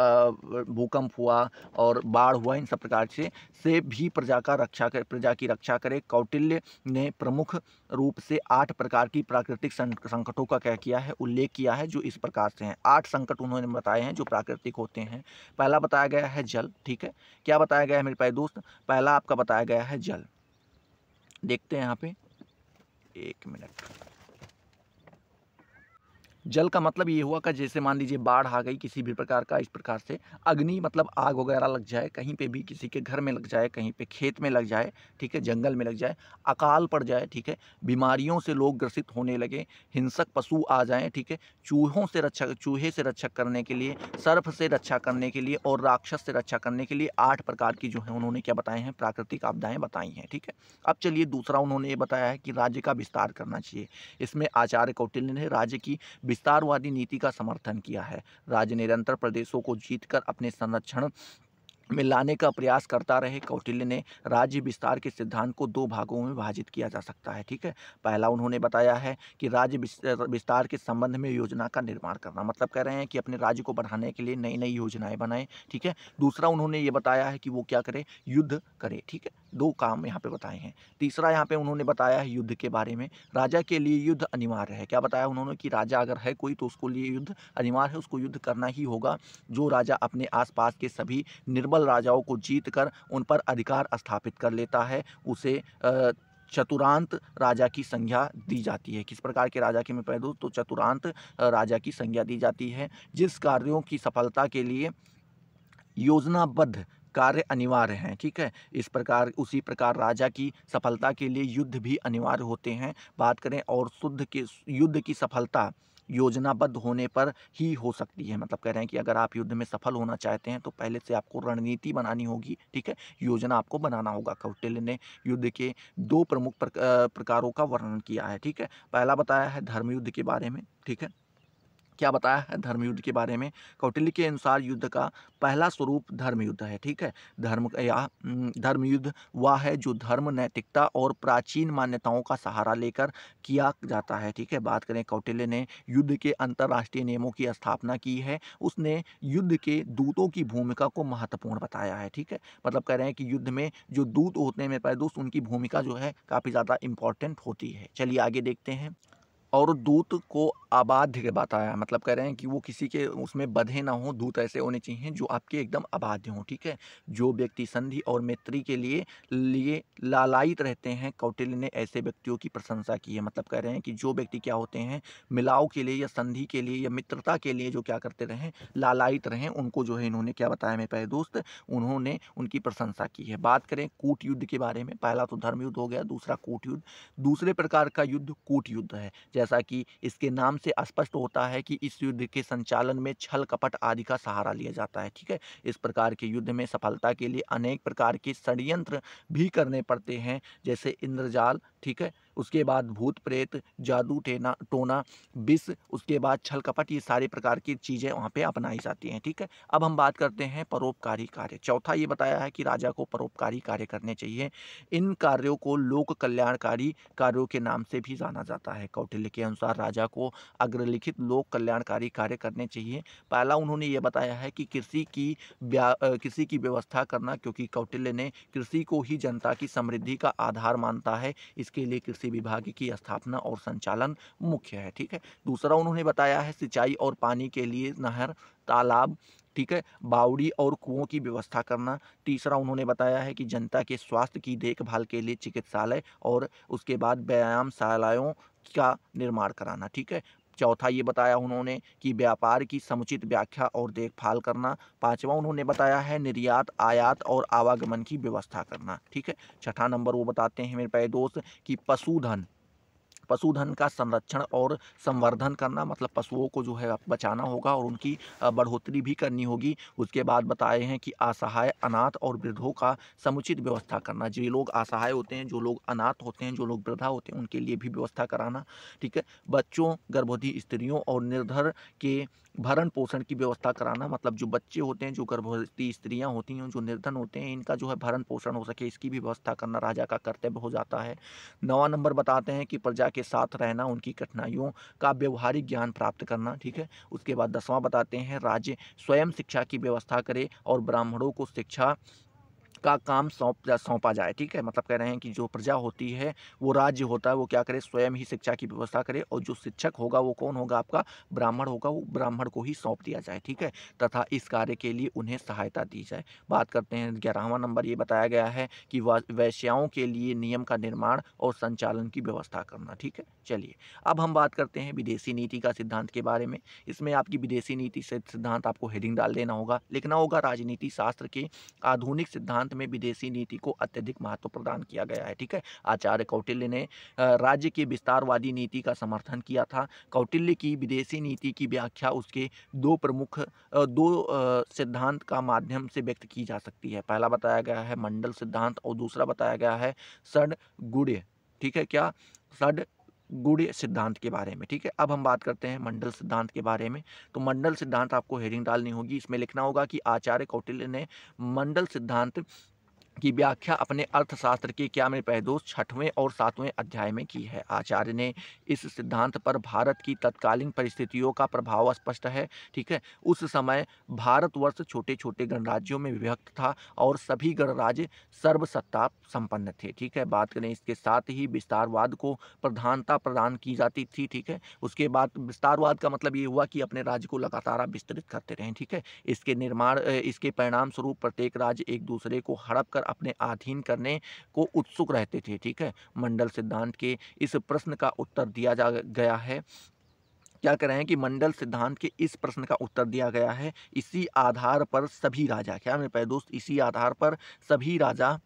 भूकंप हुआ और बाढ़ हुआ इन सब प्रकार से से भी प्रजा का रक्षा कर प्रजा की रक्षा करे कौटिल्य ने प्रमुख रूप से आठ प्रकार की प्राकृतिक संकटों का क्या किया है उल्लेख किया है जो इस प्रकार से हैं आठ संकट उन्होंने बताए हैं जो प्राकृतिक होते हैं पहला बताया गया है जल ठीक है क्या बताया गया है मेरे प्यारे दोस्त पहला आपका बताया गया है जल देखते हैं यहाँ पे एक मिनट जल का मतलब ये हुआ का जैसे मान लीजिए बाढ़ आ गई किसी भी प्रकार का इस प्रकार से अग्नि मतलब आग वगैरह लग जाए कहीं पे भी किसी के घर में लग जाए कहीं पे खेत में लग जाए ठीक है जंगल में लग जाए अकाल पड़ जाए ठीक है बीमारियों से लोग ग्रसित होने लगे हिंसक पशु आ जाएँ ठीक है चूहों से रक्षा चूहे से रक्षा करने के लिए सर्फ से रक्षा करने के लिए और राक्षस से रक्षा करने के लिए आठ प्रकार की जो है उन्होंने क्या बताए हैं प्राकृतिक आपदाएँ बताई हैं ठीक है अब चलिए दूसरा उन्होंने ये बताया है कि राज्य का विस्तार करना चाहिए इसमें आचार्य कौटिल्य ने राज्य की विस्तारवादी नीति का समर्थन किया है राज्य निरंतर प्रदेशों को जीतकर अपने संरक्षण में लाने का प्रयास करता रहे कौटिल्य ने राज्य विस्तार के सिद्धांत को दो भागों में विभाजित किया जा सकता है ठीक है पहला उन्होंने बताया है कि राज्य विस्तार के संबंध में योजना का निर्माण करना मतलब कह रहे हैं कि अपने राज्य को बढ़ाने के लिए नई नई योजनाएं बनाएं ठीक है दूसरा उन्होंने ये बताया है कि वो क्या करे युद्ध करे ठीक है दो काम यहाँ पे बताए हैं तीसरा यहाँ पे उन्होंने बताया है युद्ध के बारे में राजा के लिए युद्ध अनिवार्य है क्या बताया उन्होंने कि राजा अगर है कोई तो उसको लिए युद्ध अनिवार्य है उसको युद्ध करना ही होगा जो राजा अपने आसपास के सभी निर्बल राजाओं को जीत कर उन पर अधिकार स्थापित कर लेता है उसे आ, चतुरांत राजा की संज्ञा दी जाती है किस प्रकार के राजा के मैं पहले तो चतुरांत राजा की संज्ञा दी जाती है जिस कार्यों की सफलता के लिए योजनाबद्ध कार्य अनिवार्य हैं ठीक है इस प्रकार उसी प्रकार राजा की सफलता के लिए युद्ध भी अनिवार्य होते हैं बात करें और शुद्ध के युद्ध की सफलता योजनाबद्ध होने पर ही हो सकती है मतलब कह रहे हैं कि अगर आप युद्ध में सफल होना चाहते हैं तो पहले से आपको रणनीति बनानी होगी ठीक है योजना आपको बनाना होगा कौटिल्य ने युद्ध के दो प्रमुख प्रकारों का वर्णन किया है ठीक है पहला बताया है धर्मयुद्ध के बारे में ठीक है क्या बताया है धर्मयुद्ध के बारे में कौटिल्य के अनुसार युद्ध का पहला स्वरूप धर्मयुद्ध है ठीक है धर्म या धर्मयुद्ध वह है जो धर्म नैतिकता और प्राचीन मान्यताओं का सहारा लेकर किया जाता है ठीक है बात करें कौटिल्य ने युद्ध के अंतर्राष्ट्रीय नियमों की स्थापना की है उसने युद्ध के दूतों की भूमिका को महत्वपूर्ण बताया है ठीक है मतलब कह रहे हैं कि युद्ध में जो दूत होते हैं मेरे पास दोस्त उनकी भूमिका जो है काफ़ी ज़्यादा इम्पॉर्टेंट होती है चलिए आगे देखते हैं और दूत को अबाध्य बताया मतलब कह रहे हैं कि वो किसी के उसमें बधे ना हो दूत ऐसे होने चाहिए जो आपके एकदम अबाध्य हों ठीक है जो व्यक्ति संधि और मैत्री के लिए लिए लालायित रहते हैं कौटिल्य ने ऐसे व्यक्तियों की प्रशंसा की है मतलब कह रहे हैं कि जो व्यक्ति क्या होते हैं मिलाव के लिए या संधि के लिए या मित्रता के लिए जो क्या करते रहें लालायित रहें उनको जो है इन्होंने क्या बताया मेरे पहले दोस्त उन्होंने उनकी प्रशंसा की है बात करें कूट युद्ध के बारे में पहला तो धर्म युद्ध हो गया दूसरा कूट युद्ध दूसरे प्रकार का युद्ध कूट युद्ध है जैसा कि इसके नाम से स्पष्ट होता है कि इस युद्ध के संचालन में छल कपट आदि का सहारा लिया जाता है ठीक है इस प्रकार के युद्ध में सफलता के लिए अनेक प्रकार के षड्यंत्र भी करने पड़ते हैं जैसे इंद्रजाल ठीक है उसके बाद भूत प्रेत जादू टेना टोना बिस उसके बाद छल कपट ये सारे प्रकार की चीज़ें वहाँ पे अपनाई जाती हैं ठीक है अब हम बात करते हैं परोपकारी कार्य चौथा ये बताया है कि राजा को परोपकारी कार्य करने चाहिए इन कार्यों को लोक कल्याणकारी कार्यों के नाम से भी जाना जाता है कौटिल्य के अनुसार राजा को अग्रलिखित लोक कल्याणकारी कार्य करने चाहिए पहला उन्होंने ये बताया है कि कृषि की कृषि की व्यवस्था करना क्योंकि कौटिल्य ने कृषि को ही जनता की समृद्धि का आधार मानता है इसके लिए कृषि कृषि विभाग की स्थापना और संचालन मुख्य है ठीक है दूसरा उन्होंने बताया है सिंचाई और पानी के लिए नहर तालाब ठीक है बावड़ी और कुओं की व्यवस्था करना तीसरा उन्होंने बताया है कि जनता के स्वास्थ्य की देखभाल के लिए चिकित्सालय और उसके बाद व्यायामशालायों का निर्माण कराना ठीक है चौथा ये बताया उन्होंने कि व्यापार की समुचित व्याख्या और देखभाल करना पाँचवा उन्होंने बताया है निर्यात आयात और आवागमन की व्यवस्था करना ठीक है छठा नंबर वो बताते हैं मेरे प्यारे दोस्त कि पशुधन पशुधन का संरक्षण और संवर्धन करना मतलब पशुओं को जो है बचाना होगा और उनकी बढ़ोतरी भी करनी होगी उसके बाद बताए हैं कि असहाय अनाथ और वृद्धों का समुचित व्यवस्था करना जो लोग असहाय होते हैं जो लोग अनाथ होते हैं जो लोग वृद्धा होते हैं उनके लिए भी व्यवस्था कराना ठीक है बच्चों गर्भवती स्त्रियों और निर्धर के भरण पोषण की व्यवस्था कराना मतलब जो बच्चे होते हैं जो गर्भवती स्त्रियां होती हैं जो निर्धन होते हैं इनका जो है भरण पोषण हो सके इसकी भी व्यवस्था करना राजा का कर्तव्य हो जाता है नवा नंबर बताते हैं कि प्रजा के साथ रहना उनकी कठिनाइयों का व्यवहारिक ज्ञान प्राप्त करना ठीक है उसके बाद दसवां बताते हैं राज्य स्वयं शिक्षा की व्यवस्था करे और ब्राह्मणों को शिक्षा का काम सौंप सौंपा जाए ठीक है मतलब कह रहे हैं कि जो प्रजा होती है वो राज्य होता है वो क्या करे स्वयं ही शिक्षा की व्यवस्था करे और जो शिक्षक होगा वो कौन होगा आपका ब्राह्मण होगा वो ब्राह्मण को ही सौंप दिया जाए ठीक है तथा इस कार्य के लिए उन्हें सहायता दी जाए बात करते हैं ग्यारहवा नंबर ये बताया गया है कि वैश्याओं के लिए नियम का निर्माण और संचालन की व्यवस्था करना ठीक है चलिए अब हम बात करते हैं विदेशी नीति का सिद्धांत के बारे में इसमें आपकी विदेशी नीति से सिद्धांत आपको हेडिंग डाल देना होगा लिखना होगा राजनीति शास्त्र के आधुनिक सिद्धांत में विदेशी नीति को अत्यधिक महत्व प्रदान किया गया है ठीक है आचार्य कौटिल्य ने राज्य की विस्तारवादी नीति का समर्थन किया था कौटिल्य की विदेशी नीति की व्याख्या उसके दो प्रमुख दो सिद्धांत का माध्यम से व्यक्त की जा सकती है पहला बताया गया है मंडल सिद्धांत और दूसरा बताया गया है सड गुड़े ठीक है क्या सड गुड़ सिद्धांत के बारे में ठीक है अब हम बात करते हैं मंडल सिद्धांत के बारे में तो मंडल सिद्धांत आपको हेडिंग डालनी होगी इसमें लिखना होगा कि आचार्य कौटिल्य ने मंडल सिद्धांत की व्याख्या अपने अर्थशास्त्र के क्या में पहदोष छठवें और सातवें अध्याय में की है आचार्य ने इस सिद्धांत पर भारत की तत्कालीन परिस्थितियों का प्रभाव स्पष्ट है ठीक है उस समय भारतवर्ष छोटे छोटे गणराज्यों में विभक्त था और सभी गणराज्य सर्वसत्ता संपन्न थे ठीक है बात करें इसके साथ ही विस्तारवाद को प्रधानता प्रदान की जाती थी ठीक है उसके बाद विस्तारवाद का मतलब ये हुआ कि अपने राज्य को लगातार आप विस्तृत करते रहें ठीक है इसके निर्माण इसके परिणाम स्वरूप प्रत्येक राज्य एक दूसरे को हड़प कर अपने अधीन करने को उत्सुक रहते थे ठीक है मंडल सिद्धांत के इस प्रश्न का उत्तर दिया जा गया है क्या कह रहे हैं कि मंडल सिद्धांत के इस प्रश्न का उत्तर दिया गया है इसी आधार पर सभी राजा क्या मेरे प्यारे दोस्त इसी आधार पर सभी राजा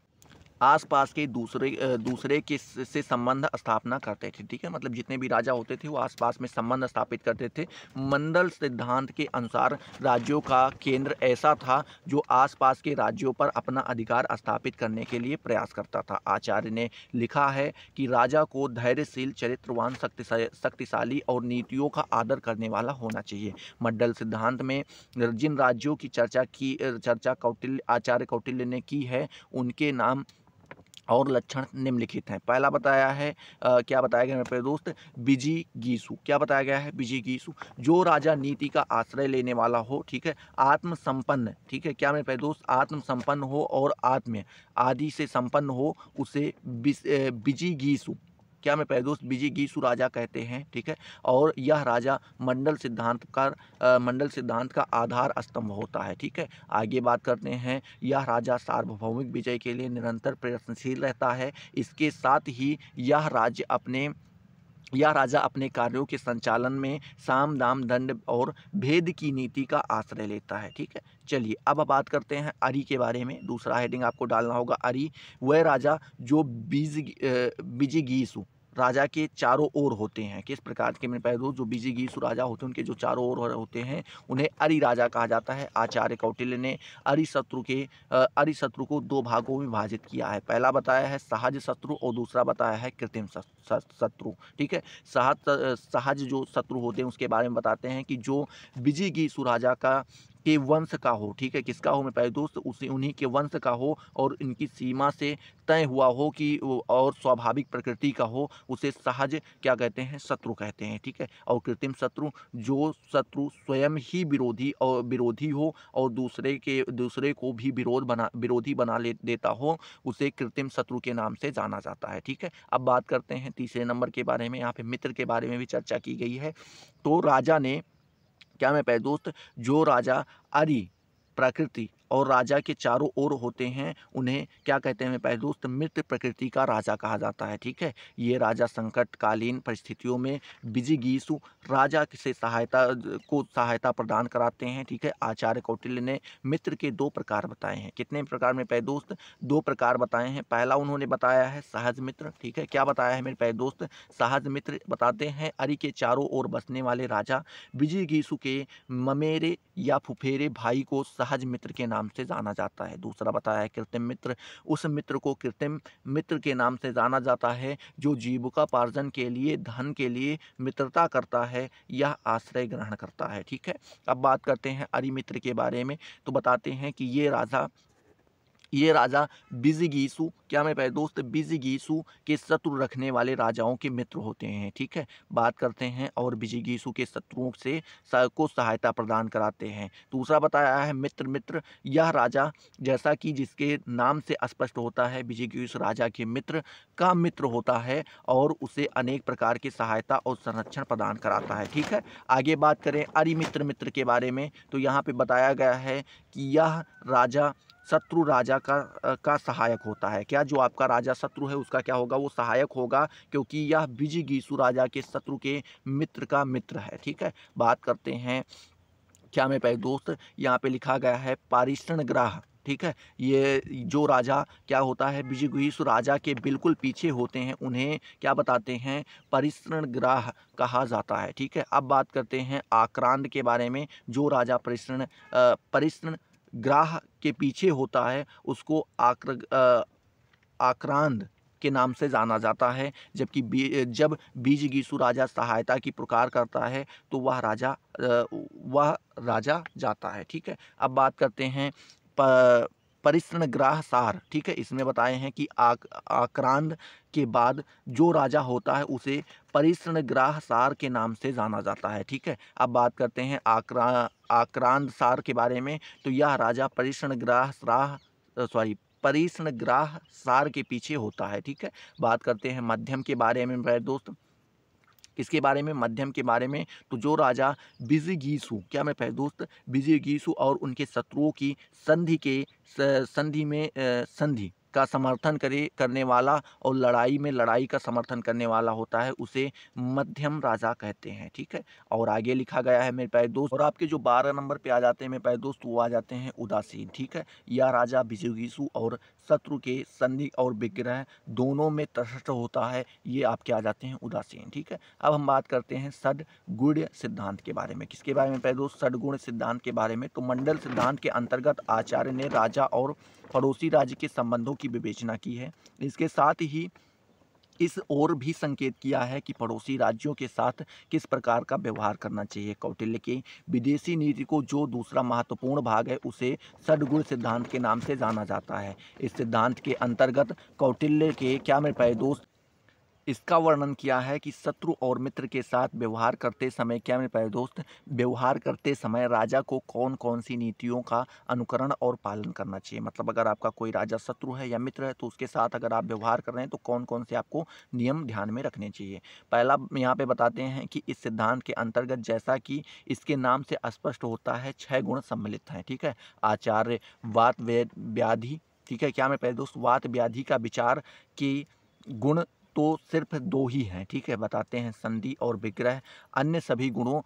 आसपास के दूसरे दूसरे के से संबंध स्थापना करते थे ठीक है मतलब जितने भी राजा होते थे वो आसपास में संबंध स्थापित करते थे मंडल सिद्धांत के अनुसार राज्यों का केंद्र ऐसा था जो आसपास के राज्यों पर अपना अधिकार स्थापित करने के लिए प्रयास करता था आचार्य ने लिखा है कि राजा को धैर्यशील चरित्रवान शक्तिशाली और नीतियों का आदर करने वाला होना चाहिए मंडल सिद्धांत में जिन राज्यों की चर्चा की चर्चा कौटिल्य आचार्य कौटिल्य ने की है उनके नाम और लक्षण निम्नलिखित हैं पहला बताया है आ, क्या बताया गया मेरे दोस्त बिजी गीसु क्या बताया गया है बिजी गीसु जो राजा नीति का आश्रय लेने वाला हो ठीक है आत्मसंपन्न ठीक है क्या मेरे प्यारे दोस्त आत्मसंपन्न हो और आत्म आदि से संपन्न हो उसे बिजी गीसु क्या मैं पैदोस बीजी गीसु राजा कहते हैं ठीक है और यह राजा मंडल सिद्धांत का मंडल सिद्धांत का आधार स्तंभ होता है ठीक है आगे बात करते हैं यह राजा सार्वभौमिक विजय के लिए निरंतर प्रयत्नशील रहता है इसके साथ ही यह राज्य अपने या राजा अपने कार्यों के संचालन में साम दाम दंड और भेद की नीति का आश्रय लेता है ठीक है चलिए अब बात करते हैं अरी के बारे में दूसरा हेडिंग आपको डालना होगा अरी वह राजा जो बीज बिजिगीसु राजा के चारों ओर होते हैं किस प्रकार के मैंने पहले जो बीजी गीसु राजा होते हैं उनके जो चारों ओर होते हैं उन्हें अरि राजा कहा जाता है आचार्य कौटिल्य ने अरि शत्रु के अरि शत्रु को दो भागों में विभाजित किया है पहला बताया है सहज शत्रु और दूसरा बताया है कृत्रिम शत्रु ठीक है सहज सहज जो शत्रु होते हैं उसके बारे में बताते हैं कि जो बिजी गीसु राजा का के वंश का हो ठीक है किसका हो मैं पहले दोस्त उसी उन्हीं के वंश का हो और इनकी सीमा से तय हुआ हो कि और स्वाभाविक प्रकृति का हो उसे सहज क्या कहते हैं शत्रु कहते हैं ठीक है और कृत्रिम शत्रु जो शत्रु स्वयं ही विरोधी और विरोधी हो और दूसरे के दूसरे को भी विरोध बना विरोधी बना ले देता हो उसे कृत्रिम शत्रु के नाम से जाना जाता है ठीक है अब बात करते हैं तीसरे नंबर के बारे में यहाँ पे मित्र के बारे में भी चर्चा की गई है तो राजा ने क्या मैं पैदोस्त जो राजा आदि प्रकृति और राजा के चारों ओर होते हैं उन्हें क्या कहते हैं मेरे दोस्त मृत प्रकृति का राजा कहा जाता है ठीक है ये राजा संकटकालीन परिस्थितियों में बिजिगीसु राजा से सहायता को सहायता प्रदान कराते हैं ठीक है आचार्य कौटिल्य ने मित्र के दो प्रकार बताए हैं कितने प्रकार में पै दोस्त दो प्रकार बताए हैं पहला उन्होंने बताया है सहज मित्र ठीक है क्या बताया है मेरे पै दोस्त सहज मित्र बताते हैं अरि के चारों ओर बसने वाले राजा बिजी के ममेरे या फुफेरे भाई को सहज मित्र के नाम नाम से जाना जाता है दूसरा बताया है कृत्रिम मित्र उस मित्र को कृत्रिम मित्र के नाम से जाना जाता है जो जीविका पार्जन के लिए धन के लिए मित्रता करता है या आश्रय ग्रहण करता है ठीक है अब बात करते हैं अरिमित्र के बारे में तो बताते हैं कि ये राजा ये राजा बिजगीसु क्या मैं पहले दोस्त बिजगीसु के शत्रु रखने वाले राजाओं के मित्र होते हैं ठीक है बात करते हैं और बिजगीसु के शत्रुओं से को सहायता प्रदान कराते हैं दूसरा बताया है मित्र मित्र यह राजा जैसा कि जिसके नाम से स्पष्ट होता है बिजगीसु राजा के मित्र का मित्र होता है और उसे अनेक प्रकार की सहायता और संरक्षण प्रदान कराता है ठीक है आगे बात करें अरिमित्र मित्र के बारे में तो यहाँ पर बताया गया है कि यह राजा शत्रु राजा का का सहायक होता है क्या जो आपका राजा शत्रु है उसका क्या होगा वो सहायक होगा क्योंकि यह बिजिगीसु राजा के शत्रु के मित्र का मित्र है ठीक है बात करते हैं क्या मैं प्यारे दोस्त यहाँ पे लिखा गया है पारिश्रण ग्राह ठीक है ये जो राजा क्या होता है बिजिगुईस राजा के बिल्कुल पीछे होते हैं उन्हें क्या बताते हैं परिश्रण ग्राह कहा जाता है ठीक है अब बात करते हैं आक्रांत के बारे में जो राजा परिश्रण परिश्रण ग्राह के पीछे होता है उसको आक्र आक्रांत के नाम से जाना जाता है जबकि बी, जब गीसु राजा सहायता की पुकार करता है तो वह राजा वह राजा जाता है ठीक है अब बात करते हैं प, परिसण ग्राह सार ठीक है इसमें बताए हैं कि आक आक्रांत के बाद जो राजा होता है उसे ग्राह सार के नाम से जाना जाता है ठीक है अब बात करते हैं आक्रा आक्रांत सार के बारे में तो यह राजा ग्राह सार सॉरी परिसृणग्राह सार के पीछे होता है ठीक है बात करते हैं मध्यम के बारे में मेरे दोस्त किसके बारे में मध्यम के बारे में तो जो राजा बिजगीसु क्या मैं पहले दोस्त बिजगीसु और उनके शत्रुओं की संधि के संधि में संधि का समर्थन करे करने वाला और लड़ाई में लड़ाई का समर्थन करने वाला होता है उसे मध्यम राजा कहते हैं ठीक है और आगे लिखा गया है मेरे पैर दोस्त और आपके जो बारह नंबर पे आ जाते हैं मेरे पैर दोस्त वो आ जाते हैं उदासीन ठीक है या राजा भिजुगीसु और शत्रु के संधि और विग्रह दोनों में तटस्थ होता है ये आपके आ जाते हैं उदासीन ठीक है अब हम बात करते हैं सदगुण सिद्धांत के बारे में किसके बारे में पैर दोस्त सदगुण सिद्धांत के बारे में तो मंडल सिद्धांत के अंतर्गत आचार्य ने राजा और पड़ोसी राज्य के संबंधों की विवेचना की है इसके साथ ही इस ओर भी संकेत किया है कि पड़ोसी राज्यों के साथ किस प्रकार का व्यवहार करना चाहिए कौटिल्य के विदेशी नीति को जो दूसरा महत्वपूर्ण भाग है उसे सदगुण सिद्धांत के नाम से जाना जाता है इस सिद्धांत के अंतर्गत कौटिल्य के क्या मेरे पाए दोस्त इसका वर्णन किया है कि शत्रु और मित्र के साथ व्यवहार करते समय क्या मेरे प्यारे दोस्त व्यवहार करते समय राजा को कौन कौन सी नीतियों का अनुकरण और पालन करना चाहिए मतलब अगर आपका कोई राजा शत्रु है या मित्र है तो उसके साथ अगर आप व्यवहार कर रहे हैं तो कौन कौन से आपको नियम ध्यान में रखने चाहिए पहला यहाँ पे बताते हैं कि इस सिद्धांत के अंतर्गत जैसा कि इसके नाम से स्पष्ट होता है छः गुण सम्मिलित हैं ठीक है आचार्य वात व्याधि ठीक है क्या मेरे प्यारे दोस्त वात व्याधि का विचार की गुण तो सिर्फ दो ही हैं ठीक है बताते हैं संधि और विग्रह अन्य सभी गुणों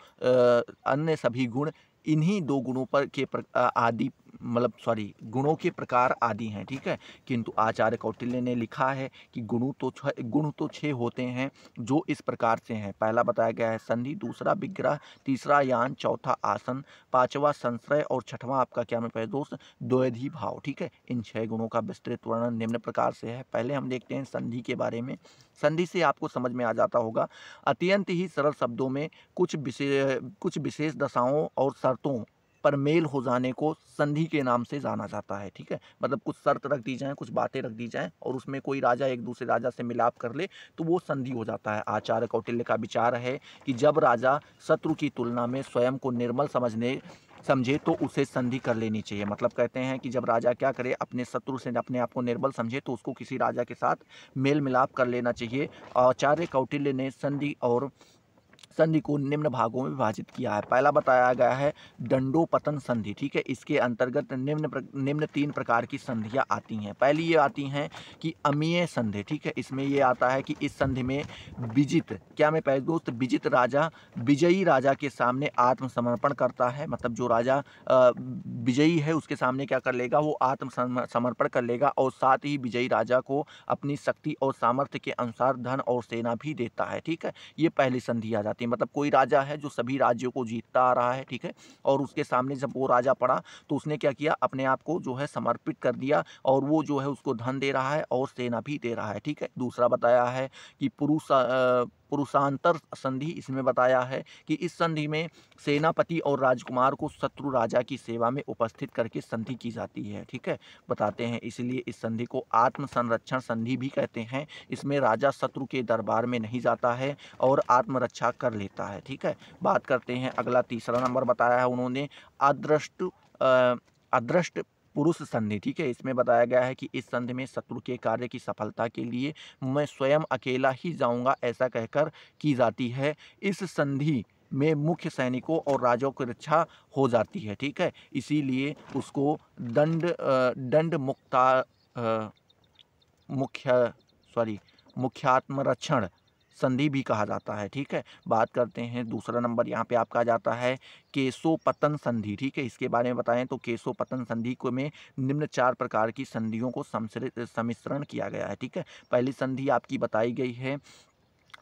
अन्य सभी गुण इन्हीं दो गुणों पर के आदि मतलब सॉरी गुणों के प्रकार आदि हैं ठीक है किंतु आचार्य कौटिल्य ने लिखा है कि गुणु तो छ गुण तो छः होते हैं जो इस प्रकार से हैं पहला बताया गया है संधि दूसरा विग्रह तीसरा यान चौथा आसन पांचवा संश्रय और छठवां आपका क्या मैं दोस्त द्वैधि भाव ठीक है इन छः गुणों का विस्तृत वर्णन निम्न प्रकार से है पहले हम देखते हैं संधि के बारे में संधि से आपको समझ में आ जाता होगा अत्यंत ही सरल शब्दों में कुछ विशेष कुछ विशेष दशाओं और शर्तों परमेल हो जाने को संधि के नाम से जाना जाता है ठीक है मतलब कुछ शर्त रख दी जाए कुछ बातें रख दी जाए और उसमें कोई राजा एक दूसरे राजा से मिलाप कर ले तो वो संधि हो जाता है आचार्य कौटिल्य का विचार है कि जब राजा शत्रु की तुलना में स्वयं को निर्मल समझने समझे तो उसे संधि कर लेनी चाहिए मतलब कहते हैं कि जब राजा क्या करे अपने शत्रु से अपने आप को निर्बल समझे तो उसको किसी राजा के साथ मेल मिलाप कर लेना चाहिए आचार्य कौटिल्य ने संधि और संधि को निम्न भागों में विभाजित किया है पहला बताया गया है दंडोपतन संधि ठीक है इसके अंतर्गत निम्न प्र, निम्न तीन प्रकार की संधियाँ आती हैं पहली ये आती हैं कि अमीय संधि ठीक है इसमें ये आता है कि इस संधि में विजित क्या मैं पहले दोस्त विजित राजा विजयी राजा के सामने आत्मसमर्पण करता है मतलब जो राजा विजयी है उसके सामने क्या कर लेगा वो आत्मसमर्पण कर लेगा और साथ ही विजयी राजा को अपनी शक्ति और सामर्थ्य के अनुसार धन और सेना भी देता है ठीक है ये पहली संधि आ जाती जीतते हैं मतलब कोई राजा है जो सभी राज्यों को जीतता आ रहा है ठीक है और उसके सामने जब वो राजा पड़ा तो उसने क्या किया अपने आप को जो है समर्पित कर दिया और वो जो है उसको धन दे रहा है और सेना भी दे रहा है ठीक है दूसरा बताया है कि पुरुष पुरुषांतर संधि इसमें बताया है कि इस संधि में सेनापति और राजकुमार को शत्रु राजा की सेवा में उपस्थित करके संधि की जाती है ठीक है बताते हैं इसलिए इस संधि को आत्मसंरक्षण संधि भी कहते हैं इसमें राजा शत्रु के दरबार में नहीं जाता है और आत्मरक्षा कर लेता है ठीक है बात करते हैं अगला तीसरा नंबर बताया है उन्होंने अदृष्ट अदृष्ट पुरुष संधि ठीक है इसमें बताया गया है कि इस संधि में शत्रु के कार्य की सफलता के लिए मैं स्वयं अकेला ही जाऊंगा ऐसा कहकर की जाती है इस संधि में मुख्य सैनिकों और राजाओं की रक्षा हो जाती है ठीक है इसीलिए उसको दंड दंड मुक्ता मुख्य सॉरी मुख्यात्म रक्षण संधि भी कहा जाता है ठीक है बात करते हैं दूसरा नंबर यहाँ पे आपका जाता है केसो पतन संधि ठीक है इसके बारे में बताएं तो केसो पतन संधि को में निम्न चार प्रकार की संधियों को सम्मिश्रण किया गया है ठीक है पहली संधि आपकी बताई गई है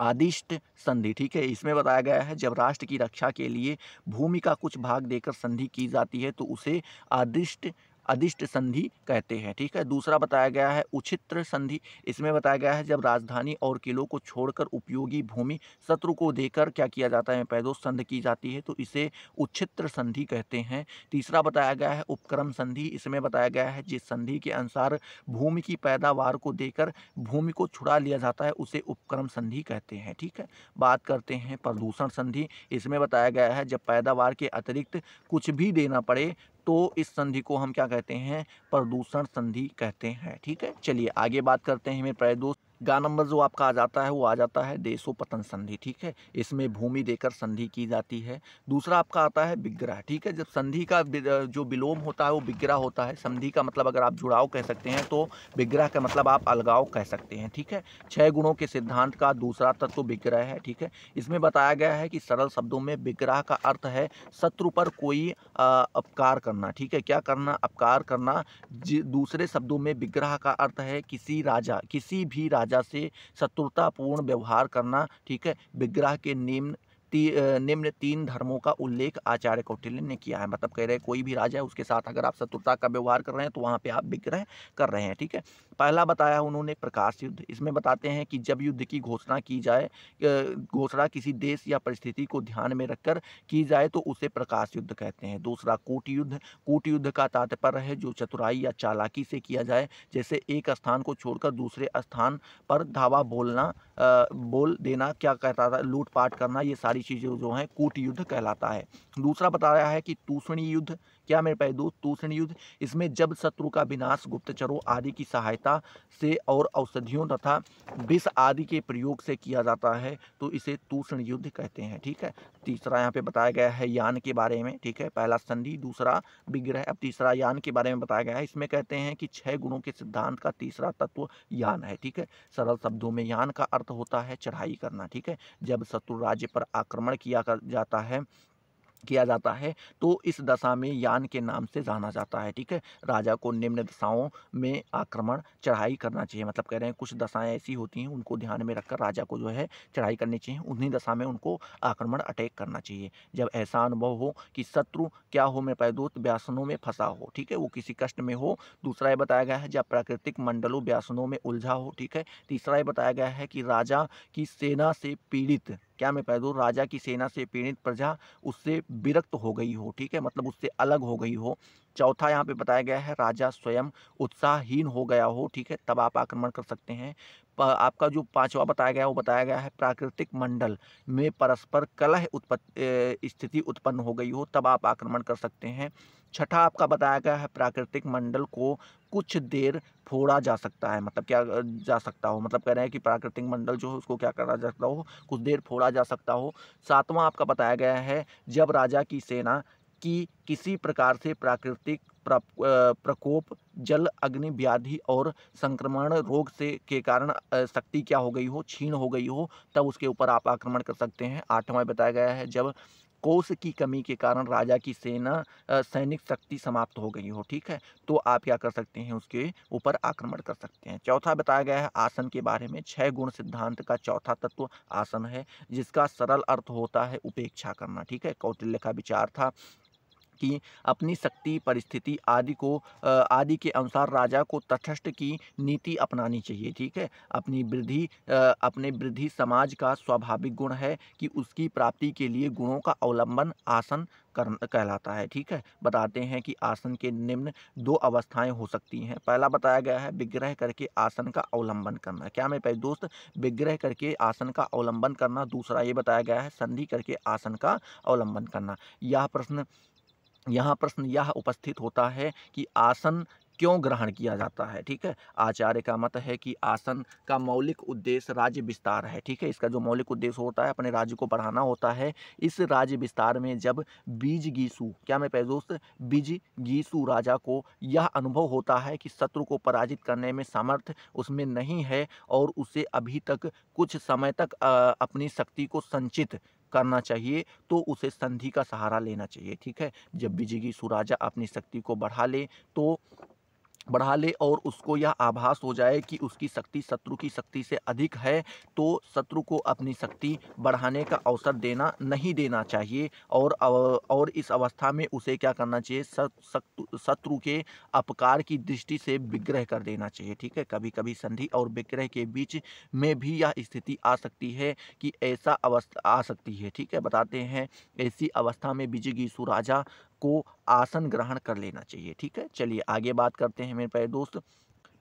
आदिष्ट संधि ठीक है इसमें बताया गया है जब राष्ट्र की रक्षा के लिए भूमि का कुछ भाग देकर संधि की जाती है तो उसे आदिष्ट अधिष्ट संधि कहते हैं ठीक है दूसरा बताया गया है उचित्र संधि इसमें बताया गया है जब राजधानी और किलों को छोड़कर उपयोगी भूमि शत्रु को देकर क्या किया जाता है पैदो संधि की जाती है तो इसे उचित्र संधि कहते हैं तीसरा बताया गया है उपक्रम संधि इसमें बताया गया है जिस संधि के अनुसार भूमि की पैदावार को देकर भूमि को छुड़ा लिया जाता है उसे उपक्रम संधि कहते हैं ठीक है बात करते हैं प्रदूषण संधि इसमें बताया गया है जब पैदावार के अतिरिक्त कुछ भी देना पड़े तो इस संधि को हम क्या कहते हैं प्रदूषण संधि कहते हैं ठीक है चलिए आगे बात करते हैं मेरे प्यारे दोस्त गा नंबर जो आपका आ जाता है वो आ जाता है देशो पतन संधि ठीक है इसमें भूमि देकर संधि की जाती है दूसरा आपका आता है विग्रह ठीक है जब संधि का जो विलोम होता है वो विग्रह होता है संधि का मतलब अगर आप जुड़ाव कह सकते हैं तो विग्रह का मतलब आप अलगाव कह सकते हैं ठीक है छः गुणों के सिद्धांत का दूसरा तत्व विग्रह है ठीक है इसमें बताया गया है कि सरल शब्दों में विग्रह का अर्थ है शत्रु पर कोई अपकार करना ठीक है क्या करना अपकार करना दूसरे शब्दों में विग्रह का अर्थ है किसी राजा किसी भी राजा राजा से शत्रुतापूर्ण व्यवहार करना ठीक है विग्रह के निम्न ती, निम्न तीन धर्मों का उल्लेख आचार्य कौटिल्य ने किया है मतलब कह रहे हैं कोई भी राजा है उसके साथ अगर आप शत्रुता का व्यवहार कर रहे हैं तो वहाँ पे आप विग्रह कर रहे हैं ठीक है पहला बताया उन्होंने प्रकाश युद्ध इसमें बताते हैं कि जब युद्ध की घोषणा की जाए घोषणा किसी देश या परिस्थिति को ध्यान में रखकर की जाए तो उसे प्रकाश युद्ध कहते हैं दूसरा कूट युद्ध कूट युद्ध का तात्पर्य है जो चतुराई या चालाकी से किया जाए जैसे एक स्थान को छोड़कर दूसरे स्थान पर धावा बोलना बोल देना क्या कहता था लूटपाट करना ये सारी चीज़ें जो हैं कूट युद्ध कहलाता है दूसरा बता रहा है कि तूषणी युद्ध क्या मेरे प्यारे दोस्त दूसरी युद्ध इसमें जब शत्रु का विनाश गुप्तचरों आदि की सहायता से और औषधियों तथा विष आदि के प्रयोग से किया जाता है तो इसे तूषण युद्ध कहते हैं ठीक है तीसरा यहाँ पे बताया गया है यान के बारे में ठीक है पहला संधि दूसरा विग्रह अब तीसरा यान के बारे में बताया गया है इसमें कहते हैं कि छह गुणों के सिद्धांत का तीसरा तत्व यान है ठीक है सरल शब्दों में यान का अर्थ होता है चढ़ाई करना ठीक है जब शत्रु राज्य पर आक्रमण किया कर जाता है किया जाता है तो इस दशा में यान के नाम से जाना जाता है ठीक है राजा को निम्न दशाओं में आक्रमण चढ़ाई करना चाहिए मतलब कह रहे हैं कुछ दशाएं ऐसी होती हैं उनको ध्यान में रखकर राजा को जो है चढ़ाई करनी चाहिए उन्हीं दशा में उनको आक्रमण अटैक करना चाहिए जब ऐसा अनुभव हो कि शत्रु क्या हो में पैदूत व्यासनों में फंसा हो ठीक है वो किसी कष्ट में हो दूसरा ये बताया गया है जब प्राकृतिक मंडलों व्यासनों में उलझा हो ठीक है तीसरा ये बताया गया है कि राजा की सेना से पीड़ित क्या मैं पैदूर राजा की सेना से पीड़ित प्रजा उससे विरक्त हो गई हो ठीक है मतलब उससे अलग हो गई हो चौथा यहाँ पे बताया गया है राजा स्वयं उत्साहहीन हो गया हो ठीक है तब आप आक्रमण कर सकते हैं आपका जो पांचवा बताया गया है वो बताया गया है प्राकृतिक मंडल में परस्पर कलह उत्पत्त स्थिति उत्पन्न हो गई हो तब आप आक्रमण कर सकते हैं छठा आपका बताया गया है प्राकृतिक मंडल को कुछ देर फोड़ा जा सकता है मतलब क्या जा सकता हो मतलब कह रहे हैं कि प्राकृतिक मंडल जो है उसको क्या करा जा सकता हो कुछ देर फोड़ा जा सकता हो सातवां आपका बताया गया है जब राजा की सेना कि किसी प्रकार से प्राकृतिक प्रकोप जल अग्नि व्याधि और संक्रमण रोग से के कारण शक्ति क्या हो गई हो छीन हो गई हो तब उसके ऊपर आप आक्रमण कर सकते हैं आठवां बताया गया है जब कोष की कमी के कारण राजा की सेना सैनिक शक्ति समाप्त हो गई हो ठीक है तो आप क्या कर सकते हैं उसके ऊपर आक्रमण कर सकते हैं चौथा बताया गया है आसन के बारे में छह गुण सिद्धांत का चौथा तत्व आसन है जिसका सरल अर्थ होता है उपेक्षा करना ठीक है कौटिल्य का विचार था कि अपनी शक्ति परिस्थिति आदि को आदि के अनुसार राजा को तटस्थ की नीति अपनानी चाहिए ठीक है अपनी वृद्धि अपने वृद्धि समाज का स्वाभाविक गुण है कि उसकी प्राप्ति के लिए गुणों का अवलंबन आसन कर कहलाता है ठीक है बताते हैं कि आसन के निम्न दो अवस्थाएं हो सकती हैं पहला बताया गया है विग्रह करके आसन का अवलंबन करना क्या मेरे पहले दोस्त विग्रह करके आसन का अवलंबन करना दूसरा ये बताया गया है संधि करके आसन का अवलंबन करना यह प्रश्न यहाँ प्रश्न यह उपस्थित होता है कि आसन क्यों ग्रहण किया जाता है ठीक है आचार्य का मत है कि आसन का मौलिक उद्देश्य राज्य विस्तार है ठीक है इसका जो मौलिक उद्देश्य होता है अपने राज्य को बढ़ाना होता है इस राज्य विस्तार में जब बीज गीसु क्या मैं पैजोस्त बीज गीसु राजा को यह अनुभव होता है कि शत्रु को पराजित करने में सामर्थ्य उसमें नहीं है और उसे अभी तक कुछ समय तक अपनी शक्ति को संचित करना चाहिए तो उसे संधि का सहारा लेना चाहिए ठीक है जब विजयी सुराजा अपनी शक्ति को बढ़ा ले तो बढ़ा ले और उसको यह आभास हो जाए कि उसकी शक्ति शत्रु की शक्ति से अधिक है तो शत्रु को अपनी शक्ति बढ़ाने का अवसर देना नहीं देना चाहिए और और इस अवस्था में उसे क्या करना चाहिए शत्रु के अपकार की दृष्टि से विग्रह कर देना चाहिए ठीक है कभी कभी संधि और विग्रह के बीच में भी यह स्थिति आ सकती है कि ऐसा अवस्था आ सकती है ठीक है बताते हैं ऐसी अवस्था में विजयगीसु राजा को आसन ग्रहण कर लेना चाहिए ठीक है चलिए आगे बात करते हैं मेरे प्यारे दोस्त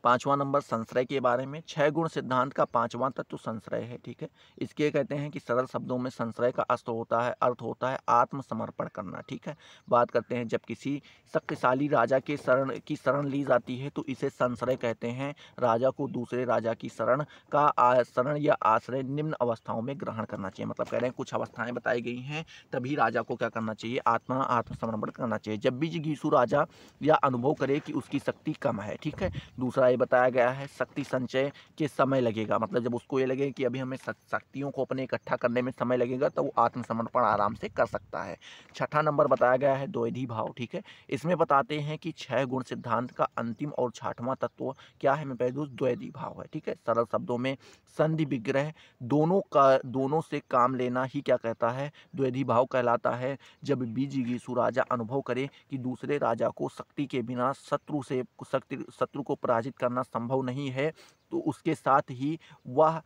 पांचवा नंबर संश्रय के बारे में छह गुण सिद्धांत का पांचवा तत्व संश्रय है ठीक है इसके कहते हैं कि सरल शब्दों में संश्रय का अस्त्र होता है अर्थ होता है आत्मसमर्पण करना ठीक है बात करते हैं जब किसी शक्तिशाली राजा के शरण की शरण ली जाती है तो इसे संश्रय कहते हैं राजा को दूसरे राजा की शरण का शरण या आश्रय निम्न अवस्थाओं में ग्रहण करना चाहिए मतलब कह रहे हैं कुछ अवस्थाएं बताई गई हैं तभी राजा को क्या करना चाहिए आत्मा आत्मसमर्पण करना चाहिए जब भी घीसु राजा या अनुभव करे कि उसकी शक्ति कम है ठीक है दूसरा द्वारा ये बताया गया है शक्ति संचय के समय लगेगा मतलब जब उसको ये लगे कि अभी हमें शक्तियों को अपने इकट्ठा करने में समय लगेगा तो वो आत्मसमर्पण आराम से कर सकता है छठा नंबर बताया गया है द्वैधी भाव ठीक है इसमें बताते हैं कि छह गुण सिद्धांत का अंतिम और छठवां तत्व क्या है मैं पहले द्वैधी भाव है ठीक है सरल शब्दों में संधि विग्रह दोनों का दोनों से काम लेना ही क्या कहता है द्वैधी भाव कहलाता है जब बीजीगीसु राजा अनुभव करे कि दूसरे राजा को शक्ति के बिना शत्रु से शक्ति शत्रु को पराजित करना संभव नहीं है तो उसके साथ ही वह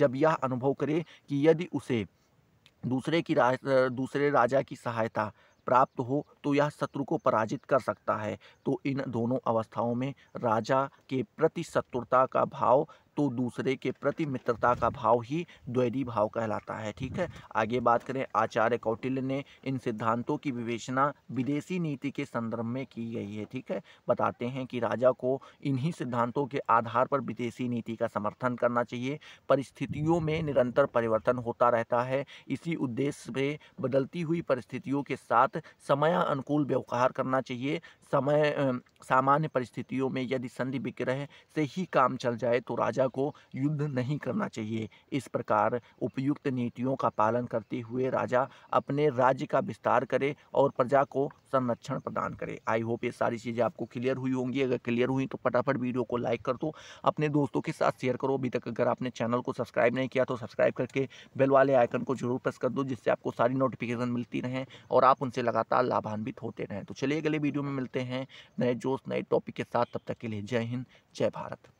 जब यह अनुभव करे कि यदि उसे दूसरे की राज दूसरे राजा की सहायता प्राप्त हो तो यह शत्रु को पराजित कर सकता है तो इन दोनों अवस्थाओं में राजा के प्रति शत्रुता का भाव तो दूसरे के प्रति मित्रता का भाव ही द्वैरी भाव कहलाता है ठीक है आगे बात करें आचार्य कौटिल्य ने इन सिद्धांतों की विवेचना विदेशी नीति के संदर्भ में की गई है ठीक है बताते हैं कि राजा को इन्हीं सिद्धांतों के आधार पर विदेशी नीति का समर्थन करना चाहिए परिस्थितियों में निरंतर परिवर्तन होता रहता है इसी उद्देश्य से बदलती हुई परिस्थितियों के साथ समय अनुकूल व्यवहार करना चाहिए समय सामान्य परिस्थितियों में यदि संधि विग्रह से ही काम चल जाए तो राजा को युद्ध नहीं करना चाहिए इस प्रकार उपयुक्त नीतियों का पालन करते हुए राजा अपने राज्य का विस्तार करे और प्रजा को संरक्षण प्रदान करे आई होप ये सारी चीज़ें आपको क्लियर हुई होंगी अगर क्लियर हुई तो फटाफट वीडियो को लाइक कर दो अपने दोस्तों के साथ शेयर करो अभी तक अगर आपने चैनल को सब्सक्राइब नहीं किया तो सब्सक्राइब करके बेल वाले आइकन को जरूर प्रेस कर दो जिससे आपको सारी नोटिफिकेशन मिलती रहें और आप उनसे लगातार लाभान्वित होते रहें तो चलिए अगले वीडियो में मिलते मिलते हैं नए जोश नए टॉपिक के साथ तब तक के लिए जय हिंद जय भारत